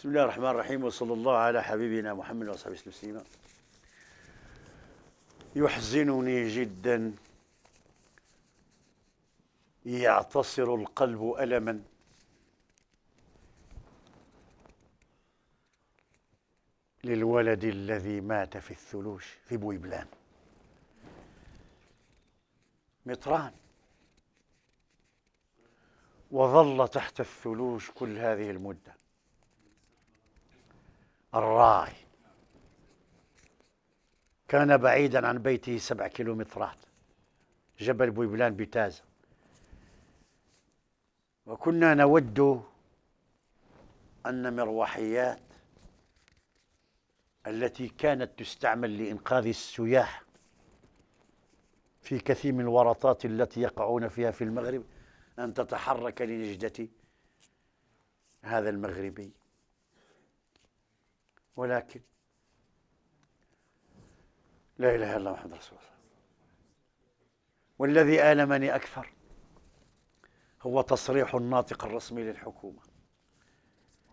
بسم الله الرحمن الرحيم وصلى الله على حبيبنا محمد وصحبه وسلم يحزنني جدا يعتصر القلب ألما للولد الذي مات في الثلوج في بويبلان مطران وظل تحت الثلوج كل هذه المده الراعي كان بعيدا عن بيته سبع كيلومترات جبل بويبلان بتازة وكنا نود أن مروحيات التي كانت تستعمل لإنقاذ السياح في كثير من الورطات التي يقعون فيها في المغرب أن تتحرك لنجدة هذا المغربي ولكن لا إله إلا الله محمد رسول الله والذي آلمني أكثر هو تصريح الناطق الرسمي للحكومة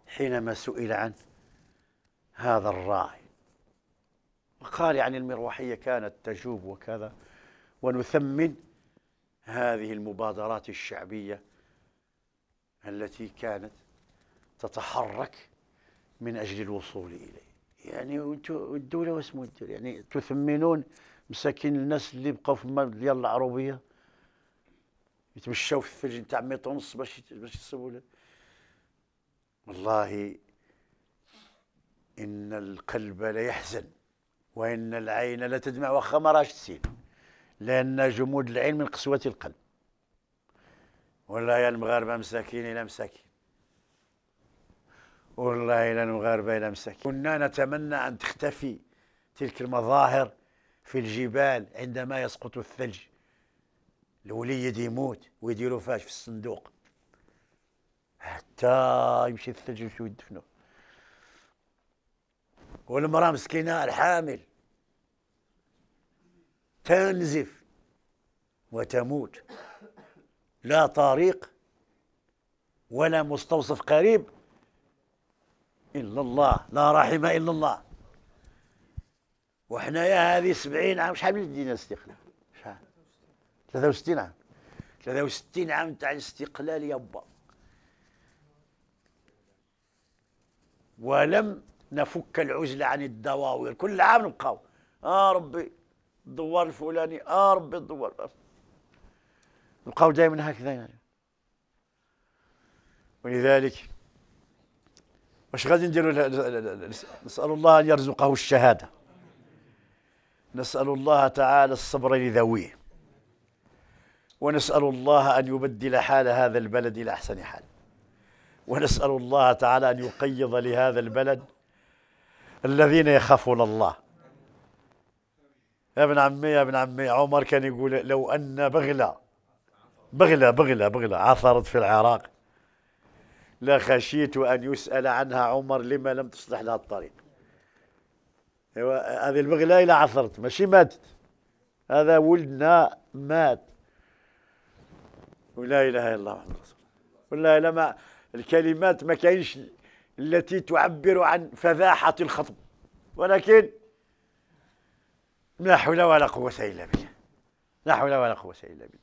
حينما سئل عن هذا الراعي وقال عن يعني المروحية كانت تجوب وكذا ونثمن هذه المبادرات الشعبية التي كانت تتحرك من أجل الوصول إليه يعني الدوله واسمو الدولة يعني تثمنون مساكين الناس اللي بقاو في ديال العروبية يتمشاو في الثلج نتاع ميطر ونص باش باش يصيبوا والله إن القلب ليحزن وإن العين لا تدمع واخا ما راش تسيل لأن جمود العين من قسوة القلب ولا يا المغاربة مساكين إلى مساكين والله لا المغاربه لا مساكين كنا نتمنى ان تختفي تلك المظاهر في الجبال عندما يسقط الثلج الوليد يموت ويديروا فاش في الصندوق حتى يمشي الثلج ويمشي يدفنوا والمراه مسكينه الحامل تنزف وتموت لا طريق ولا مستوصف قريب إلا الله لا رحم إلا الله وحنايا هذه 70 عام شحال من دينا الاستقلال شحال 63 عام 63 عام تاع الاستقلال يابا ولم نفك العزلة عن الدواوير كل عام نبقاو اه ربي الدوار الفلاني اه ربي الدوار نبقاو دائما هكذا يعني ولذلك واش غادي نديروا نسال الله ان يرزقه الشهاده نسال الله تعالى الصبر لذويه ونسال الله ان يبدل حال هذا البلد الى احسن حال ونسال الله تعالى ان يقيض لهذا البلد الذين يخافون الله يا ابن عمي يا ابن عمي عمر كان يقول لو ان بغله بغله بغله بغله عثرت في العراق لا خشيت أن يسأل عنها عمر لما لم تصلح لها الطريق أيوة، هذه البغلة إلى عثرت ماشي ماتت هذا ولدنا مات ولا إله إلا الله محمد رسول والله لما الكلمات ما كاينش التي تعبر عن فذاحة الخطب ولكن لا حول ولا قوة إلا بالله لا حول ولا قوة إلا بالله